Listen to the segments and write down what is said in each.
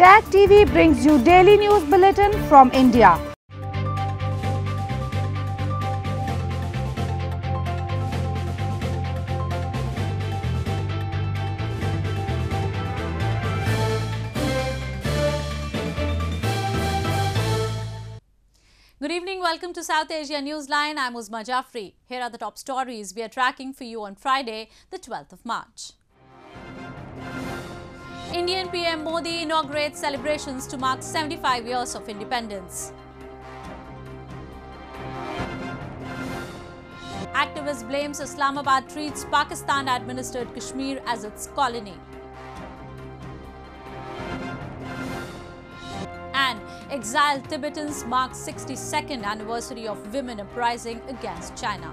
Tag TV brings you daily news bulletin from India. Good evening. Welcome to South Asia Newsline. I'm Uzma Jafri. Here are the top stories we are tracking for you on Friday, the 12th of March. Indian PM Modi inaugurates celebrations to mark 75 years of independence. Activist blames Islamabad treats Pakistan-administered Kashmir as its colony. And exiled Tibetans mark 62nd anniversary of women uprising against China.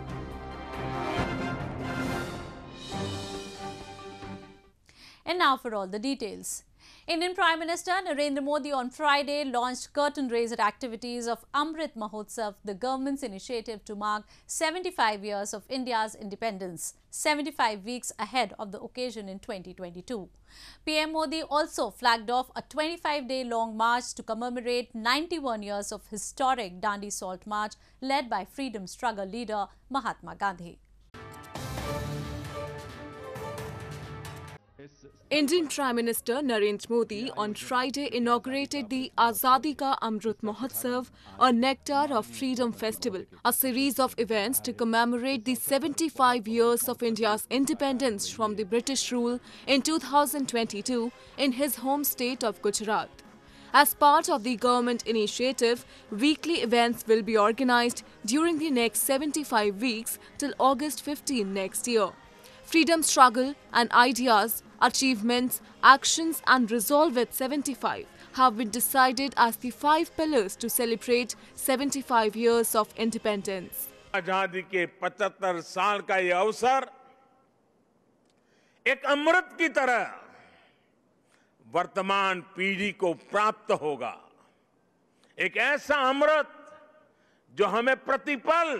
And now for all the details. Indian Prime Minister Narendra Modi on Friday launched curtain raiser activities of Amrit Mahotsav, the government's initiative to mark 75 years of India's independence, 75 weeks ahead of the occasion in 2022. PM Modi also flagged off a 25-day long march to commemorate 91 years of historic Dandi Salt March led by freedom struggle leader Mahatma Gandhi. Indian Prime Minister Narendra Modi on Friday inaugurated the Azadi Ka Amrut Mahotsav, a Nectar of Freedom festival, a series of events to commemorate the 75 years of India's independence from the British rule in 2022 in his home state of Gujarat. As part of the government initiative, weekly events will be organized during the next 75 weeks till August 15 next year. freedom struggle and ideas, achievements, actions and resolve at 75 have been decided as the five pillars to celebrate 75 years of independence. आजादी के 75 साल का ये अवसर एक अमृत की तरह वर्तमान पीढ़ी को प्राप्त होगा एक ऐसा अमृत जो हमें प्रतिपल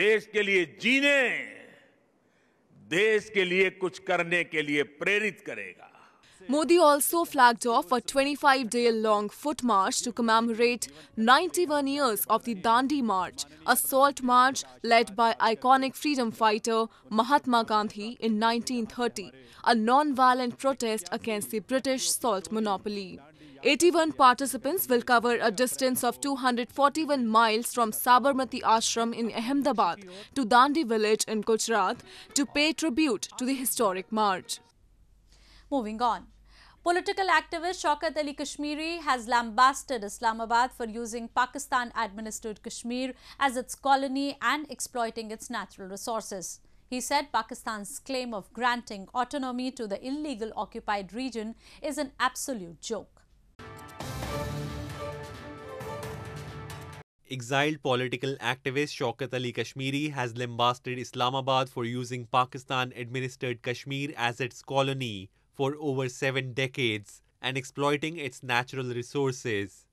देश के लिए जीने देश के लिए कुछ करने के लिए प्रेरित करेगा Modi also flag off a 25 day long foot march to commemorate 91 one years of the Dandi march a salt march led by iconic freedom fighter Mahatma Gandhi in nineteen thirty a non violent protest against the British salt monopoly 81 participants will cover a distance of 241 miles from Sabarmati Ashram in Ahmedabad to Dandi village in Gujarat to pay tribute to the historic march. Moving on. Political activist Shaukat Ali Kashmiri has lambasted Islamabad for using Pakistan-administered Kashmir as its colony and exploiting its natural resources. He said Pakistan's claim of granting autonomy to the illegal occupied region is an absolute joke. Exiled political activist Shaukat Ali Kashmiri has lambasted Islamabad for using Pakistan administered Kashmir as its colony for over seven decades and exploiting its natural resources.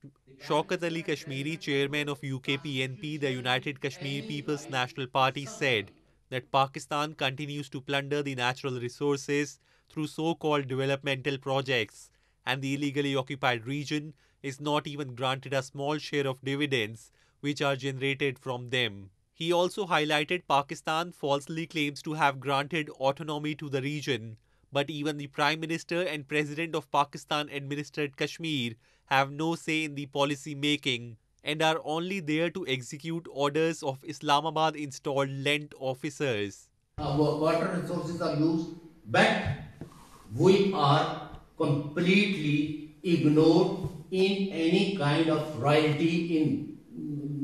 Shaukat Ali Kashmiri, chairman of UKPNP, the United Kashmir People's National Party, said that Pakistan continues to plunder the natural resources through so called developmental projects, and the illegally occupied region is not even granted a small share of dividends which are generated from them. He also highlighted Pakistan falsely claims to have granted autonomy to the region, but even the Prime Minister and President of Pakistan administered Kashmir have no say in the policy making and are only there to execute orders of Islamabad installed land officers. Our uh, water resources are used, but we are completely ignored in any kind of royalty in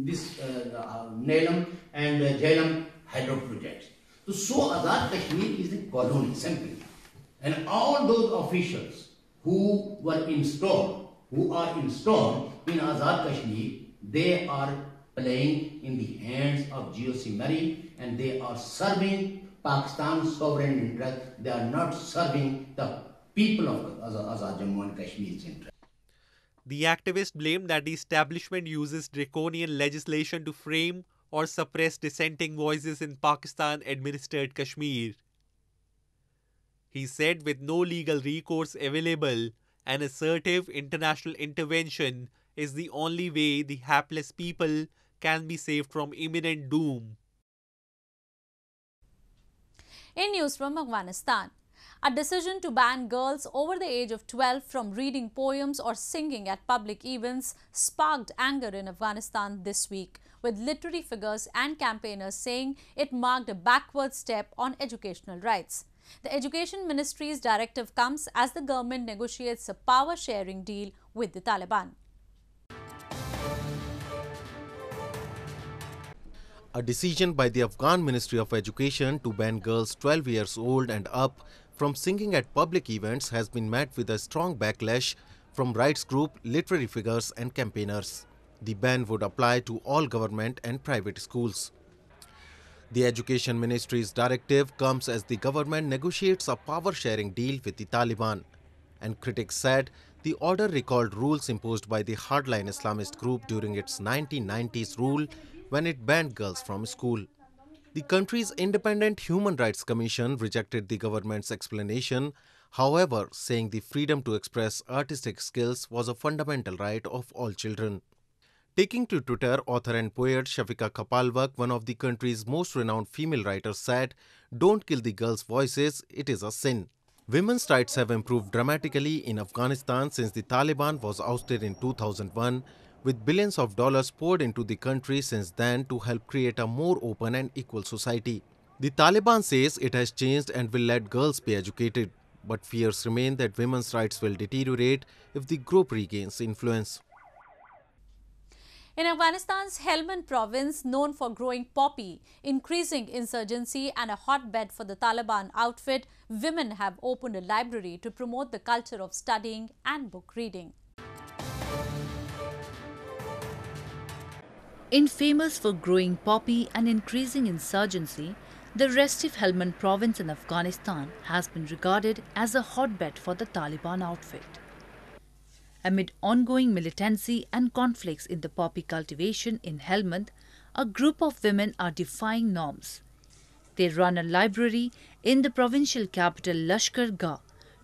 this uh, uh and uh, Jhelum hydro projects. So, so Azad Kashmir is a colony simply. And all those officials who were installed, who are installed in Azad Kashmir, they are playing in the hands of GOC Mary and they are serving Pakistan's sovereign interest. They are not serving the people of Azad Jammu and Kashmir's interest. The activists blame that the establishment uses draconian legislation to frame or suppress dissenting voices in Pakistan administered Kashmir. He said, with no legal recourse available, an assertive international intervention is the only way the hapless people can be saved from imminent doom. In news from Afghanistan, a decision to ban girls over the age of 12 from reading poems or singing at public events sparked anger in Afghanistan this week, with literary figures and campaigners saying it marked a backward step on educational rights. The Education Ministry's directive comes as the government negotiates a power-sharing deal with the Taliban. A decision by the Afghan Ministry of Education to ban girls 12 years old and up from singing at public events has been met with a strong backlash from rights groups, literary figures and campaigners. The ban would apply to all government and private schools. The Education Ministry's directive comes as the government negotiates a power-sharing deal with the Taliban. And critics said the order recalled rules imposed by the hardline Islamist group during its 1990s rule when it banned girls from school. The country's independent Human Rights Commission rejected the government's explanation, however, saying the freedom to express artistic skills was a fundamental right of all children. Taking to Twitter, author and poet Shafika Kapalwak, one of the country's most renowned female writers, said, Don't kill the girls' voices, it is a sin. Women's rights have improved dramatically in Afghanistan since the Taliban was ousted in 2001, with billions of dollars poured into the country since then to help create a more open and equal society. The Taliban says it has changed and will let girls be educated, but fears remain that women's rights will deteriorate if the group regains influence. In Afghanistan's Helmand province, known for growing poppy, increasing insurgency and a hotbed for the Taliban outfit, women have opened a library to promote the culture of studying and book reading. Infamous for growing poppy and increasing insurgency, the restive Helmand province in Afghanistan has been regarded as a hotbed for the Taliban outfit. Amid ongoing militancy and conflicts in the poppy cultivation in Helmand, a group of women are defying norms. They run a library in the provincial capital Lashkar Gah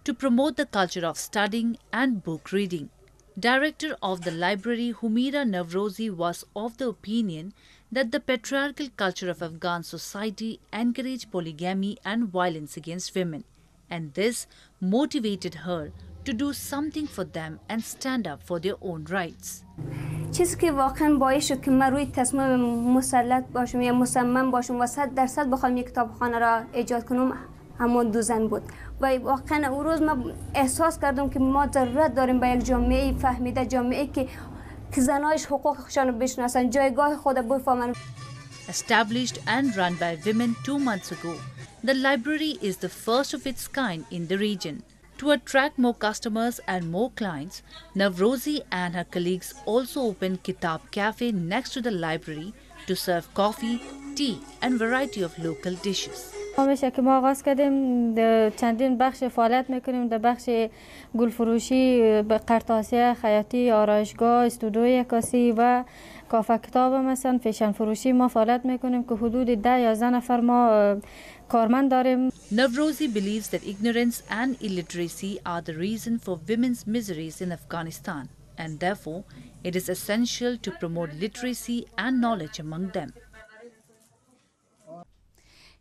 to promote the culture of studying and book reading. Director of the library Humira Navrozi was of the opinion that the patriarchal culture of Afghan society encouraged polygamy and violence against women, and this motivated her to do something for them and stand up for their own rights. چیزی که واقعا باعث شد که من روی تصمیم مسلط باشم یا مصمم باشم و صد درصد بخوام یک کتابخانه را ایجاد کنم همون دو بود و واقعا او روز من احساس کردم که ما ضرورت داریم به یک جامعه فهمیده جامعه که که زنایش حقوق خودشان رو بشناسن جایگاه خود بفهمن Established and run by women two months ago, the library is the first of its kind in the region. To attract more customers and more clients, Navrozi and her colleagues also opened Kitab Cafe next to the library to serve coffee, tea and variety of local dishes. همیشه که ما آغاز کردیم چندین بخش فعالیت میکنیم در بخش فروشی، قرطاسیه، خیاطی، آرایشگاه، استودیو کاسی و کافه کتاب مثلا فیشن فروشی ما فعالیت میکنیم که حدود 10 یا نفر ما کارمند داریم نوروزی believes that ignorance and illiteracy are the reason for women's miseries in Afghanistan and therefore it is essential to promote literacy and knowledge among them.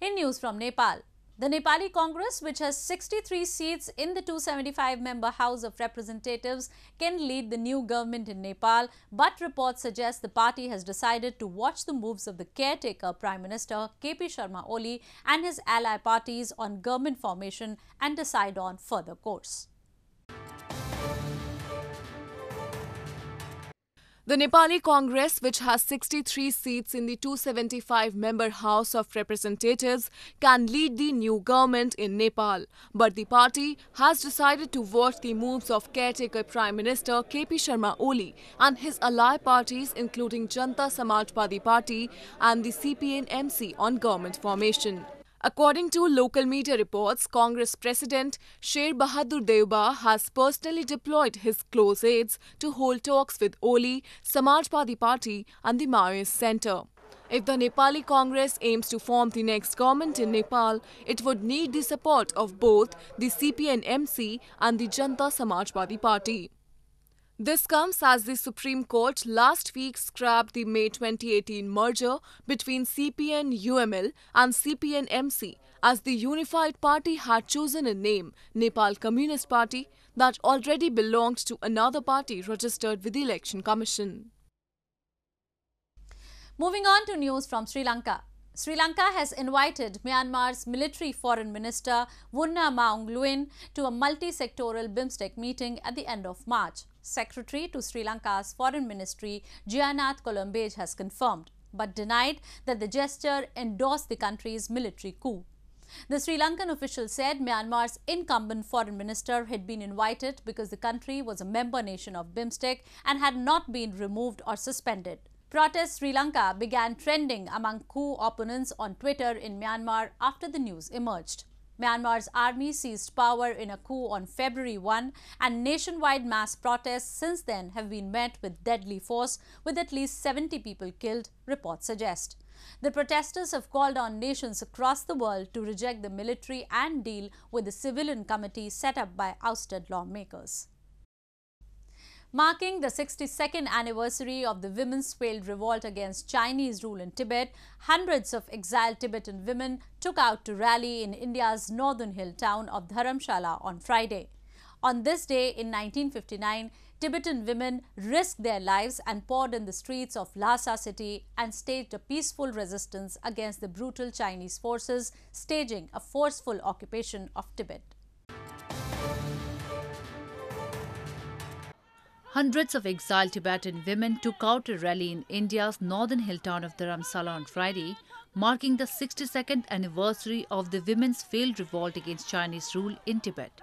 In news from Nepal, the Nepali Congress, which has 63 seats in the 275-member House of Representatives, can lead the new government in Nepal, but reports suggest the party has decided to watch the moves of the caretaker Prime Minister KP Sharma Oli and his ally parties on government formation and decide on further course. The Nepali Congress, which has 63 seats in the 275 member House of Representatives, can lead the new government in Nepal. But the party has decided to watch the moves of caretaker Prime Minister KP Sharma Oli and his ally parties, including Janta Samajwadi Party and the CPN MC, on government formation. According to local media reports, Congress President Sher Bahadur Deuba has personally deployed his close aides to hold talks with Oli, Samajwadi Party and the Maoist Centre. If the Nepali Congress aims to form the next government in Nepal, it would need the support of both the CPN-MC and the Janta Samajwadi Party. This comes as the Supreme Court last week scrapped the May 2018 merger between CPN UML and CPN MC as the unified party had chosen a name, Nepal Communist Party, that already belonged to another party registered with the Election Commission. Moving on to news from Sri Lanka. Sri Lanka has invited Myanmar's military foreign minister Wunna Maung Luin to a multi-sectoral BIMSTEC meeting at the end of March. Secretary to Sri Lanka's Foreign Ministry, Gianath Colombage, has confirmed, but denied that the gesture endorsed the country's military coup. The Sri Lankan official said Myanmar's incumbent foreign minister had been invited because the country was a member nation of BIMSTEC and had not been removed or suspended. Protest Sri Lanka began trending among coup opponents on Twitter in Myanmar after the news emerged. Myanmar's army seized power in a coup on February 1 and nationwide mass protests since then have been met with deadly force with at least 70 people killed, reports suggest. The protesters have called on nations across the world to reject the military and deal with the civilian committee set up by ousted lawmakers. Marking the 62nd anniversary of the women's failed revolt against Chinese rule in Tibet, hundreds of exiled Tibetan women took out to rally in India's northern hill town of Dharamshala on Friday. On this day in 1959, Tibetan women risked their lives and poured in the streets of Lhasa city and staged a peaceful resistance against the brutal Chinese forces, staging a forceful occupation of Tibet. Hundreds of exiled Tibetan women took out a rally in India's northern hill town of Dharamsala on Friday, marking the 62nd anniversary of the women's failed revolt against Chinese rule in Tibet.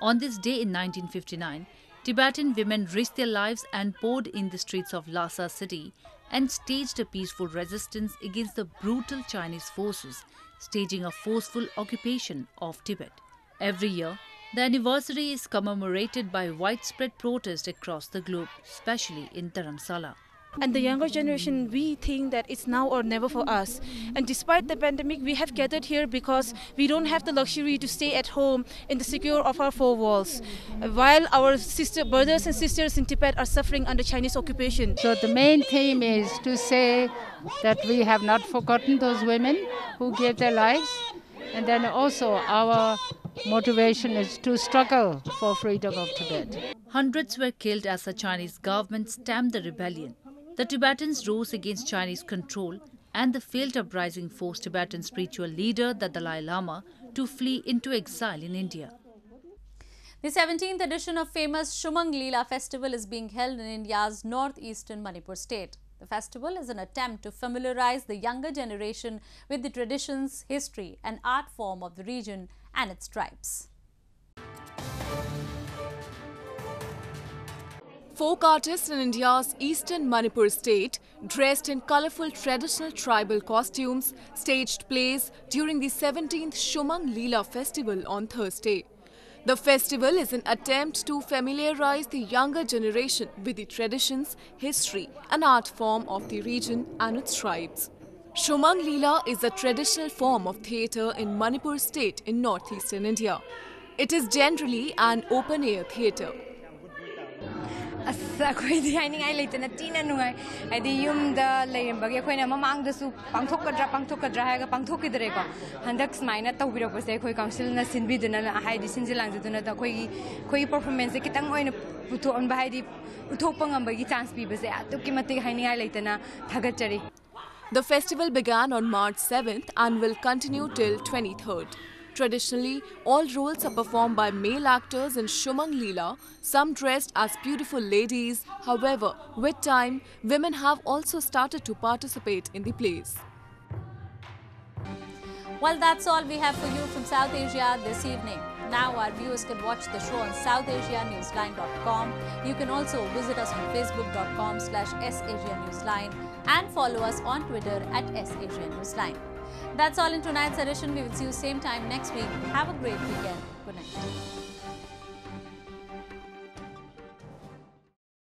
On this day in 1959, Tibetan women risked their lives and poured in the streets of Lhasa city and staged a peaceful resistance against the brutal Chinese forces, staging a forceful occupation of Tibet. Every year, the anniversary is commemorated by widespread protest across the globe, especially in Dharamsala. And the younger generation, we think that it's now or never for us. And despite the pandemic, we have gathered here because we don't have the luxury to stay at home in the secure of our four walls, while our sister, brothers and sisters in Tibet are suffering under Chinese occupation. So the main theme is to say that we have not forgotten those women who gave their lives and then also our motivation is to struggle for freedom of Tibet. Hundreds were killed as the Chinese government stamped the rebellion. The Tibetans rose against Chinese control and the failed uprising forced Tibetan spiritual leader, the Dalai Lama, to flee into exile in India. The 17th edition of famous Shumang Leela festival is being held in India's northeastern Manipur state. The festival is an attempt to familiarize the younger generation with the traditions, history and art form of the region and its tribes. Folk artists in India's eastern Manipur state, dressed in colourful traditional tribal costumes, staged plays during the 17th Shumang Leela festival on Thursday. The festival is an attempt to familiarize the younger generation with the traditions, history and art form of the region and its tribes. Shomang Leela is a traditional form of theatre in Manipur state in northeastern India. It is generally an open-air theatre. ꯑꯁ ꯑꯩꯈꯣꯏꯗꯤ ꯍꯥꯏꯅꯤꯡꯉꯥꯏ ꯂꯩꯇꯅ ꯊꯤꯅ ꯅꯨꯡꯉꯥꯏ ꯍꯥꯏꯗꯤ ꯌꯨꯝꯗ ꯂꯩꯔꯝꯕꯒꯤ ꯑꯩꯈꯣꯏꯅ ꯃꯃꯥꯡꯗꯁꯨ ꯄꯥꯡꯊꯣꯛꯀꯗ꯭ꯔꯥ ꯄꯥꯡꯊꯣꯛꯀꯗ꯭ꯔꯥ ꯍꯥꯏꯔꯒ ꯄꯥꯡꯊꯣꯛꯈꯤꯗ꯭ꯔꯦꯀꯣ ꯍꯟꯗꯛ ꯁꯨꯃꯥꯏꯅ ꯇꯧꯕꯤꯔꯛꯄꯁꯦ ꯑꯩꯈꯣꯏ ꯀꯥꯎꯟꯁꯤꯜꯅ ꯁꯤꯟꯕꯤꯗꯨꯅ ꯍꯥꯏꯗꯤ ꯁꯤꯟꯖꯤ ꯂꯥꯡꯖꯗꯨꯅ ꯑꯩꯈꯣꯏꯒꯤ ꯑꯩꯈꯣꯏꯒꯤ ꯄꯔꯐꯣꯔꯃꯦꯟꯁꯁꯦ ꯈꯤꯇꯪ ꯑꯣꯏꯅ ꯄꯨꯊꯣꯛꯍꯟꯕ ꯍꯥꯏꯗꯤ ꯎꯠꯊꯣꯛꯄ ꯉꯝꯕꯒꯤ ꯆꯥꯟꯁ ꯄꯤꯕꯁꯦ ꯑꯗꯨꯛꯀꯤ ꯃꯇꯤꯛ ꯍꯥꯏꯅꯤꯡꯉꯥꯏ ꯂꯩꯇꯅ ꯊꯥꯒꯠꯆꯔꯤ The festival began on March 7th and will continue till 23rd. Traditionally, all roles are performed by male actors in Shumang Leela, some dressed as beautiful ladies. However, with time, women have also started to participate in the plays. Well, that's all we have for you from South Asia this evening. Now our viewers can watch the show on southasianewsline.com. You can also visit us on facebook.com slash sasianewsline and follow us on Twitter at sasianewsline. That's all in tonight's edition. We will see you same time next week. Have a great weekend. Good night.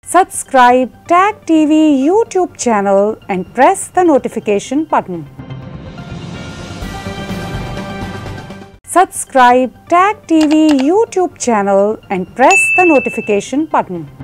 Subscribe Tag TV YouTube channel and press the notification button. Subscribe Tag TV YouTube channel and press the notification button.